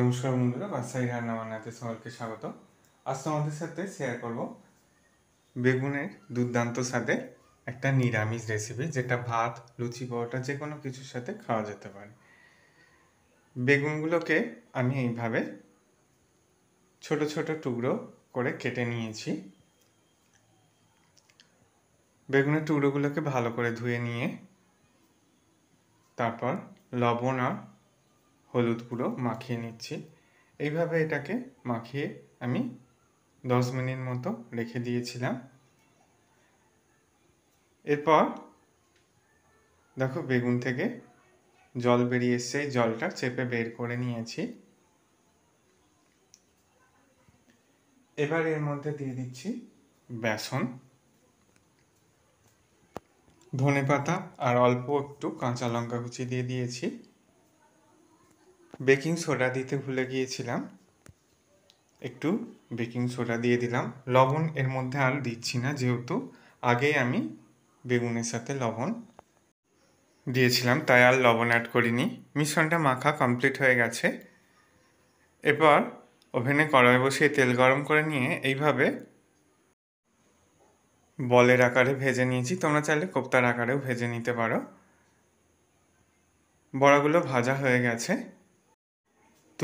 নমস্কার বন্ধুরা বাদশাহী রান্না বান্নাতে সবাইকে স্বাগত আজ তোমাদের সাথে শেয়ার করব বেগুনের দুর্দান্ত স্বাদে একটা নিরামিষ রেসিপি যেটা ভাত লুচি পরোটা যে কোনো কিছুর সাথে খাওয়া যেতে পারে বেগুনগুলোকে আমি এইভাবে ছোট ছোট টুকরো করে কেটে নিয়েছি বেগুনের টুকরোগুলোকে ভালো করে ধুয়ে নিয়ে তারপর লবণ আর হলুদ গুঁড়ো মাখিয়ে নিচ্ছি এইভাবে এটাকে মাখিয়ে আমি দশ মিনিট মতো রেখে দিয়েছিলাম এরপর দেখো বেগুন থেকে জল বেরিয়ে এসছে জলটা চেপে বের করে নিয়েছি এবার এর মধ্যে দিয়ে দিচ্ছি বেসন ধনে পাতা আর অল্প একটু কাঁচা লঙ্কা কুচি দিয়ে দিয়েছি বেকিং সোডা দিতে ভুলে গিয়েছিলাম একটু বেকিং সোডা দিয়ে দিলাম লবণ এর মধ্যে আর দিচ্ছি না যেহেতু আগেই আমি বেগুনের সাথে লবণ দিয়েছিলাম তাই আর লবণ অ্যাড করিনি মিশ্রণটা মাখা কমপ্লিট হয়ে গেছে এরপর ওভেনে কড়াই বসিয়ে তেল গরম করে নিয়ে এইভাবে বলের আকারে ভেজে নিয়েছি তোমরা চাইলে কোপ্তার আকারেও ভেজে নিতে পারো বড়াগুলো ভাজা হয়ে গেছে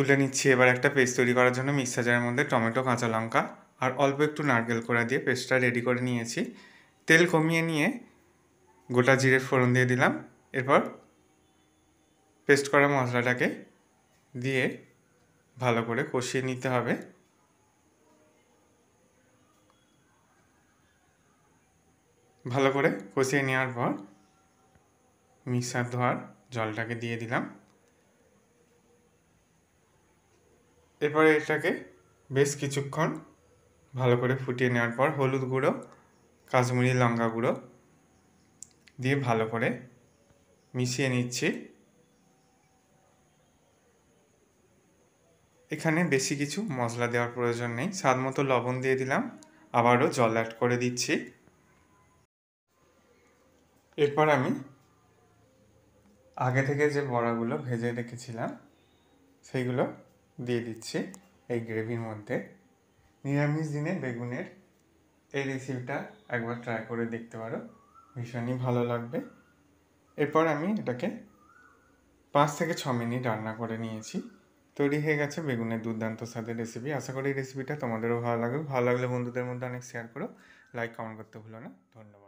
তুলে নিচ্ছি এবার একটা পেস্ট তৈরি করার জন্য মিক্সাজারের মধ্যে টমেটো কাঁচা লঙ্কা আর অল্প একটু নারকেল কোড়া দিয়ে পেস্টটা রেডি করে নিয়েছি তেল কমিয়ে নিয়ে গোটা জিরে ফোড়ন দিয়ে দিলাম এরপর পেস্ট করা মশলাটাকে দিয়ে ভালো করে কষিয়ে নিতে হবে ভালো করে কষিয়ে নেওয়ার পর মিক্সার ধোয়ার জলটাকে দিয়ে দিলাম এরপরে এটাকে বেশ কিছুক্ষণ ভালো করে ফুটিয়ে নেওয়ার পর হলুদ গুঁড়ো কাশ্মীরি লঙ্কা গুঁড়ো দিয়ে ভালো করে মিশিয়ে নিচ্ছি এখানে বেশি কিছু মশলা দেওয়ার প্রয়োজন নেই স্বাদ মতো লবণ দিয়ে দিলাম আবারও জল অ্যাড করে দিচ্ছি এরপর আমি আগে থেকে যে বড়াগুলো ভেজে রেখেছিলাম সেইগুলো দিয়ে দিচ্ছি এই গ্রেভির মধ্যে নিরামিষ দিনে বেগুনের এই রেসিপিটা একবার ট্রাই করে দেখতে পারো ভীষণই ভালো লাগবে এরপর আমি এটাকে পাঁচ থেকে ছ মিনিট রান্না করে নিয়েছি তৈরি হয়ে গেছে বেগুনের দুর্দান্ত স্বাদের রেসিপি আশা করি এই রেসিপিটা তোমাদেরও ভালো লাগবে ভালো লাগলে বন্ধুদের মধ্যে অনেক শেয়ার করো লাইক কমেন্ট করতে ভুলো না ধন্যবাদ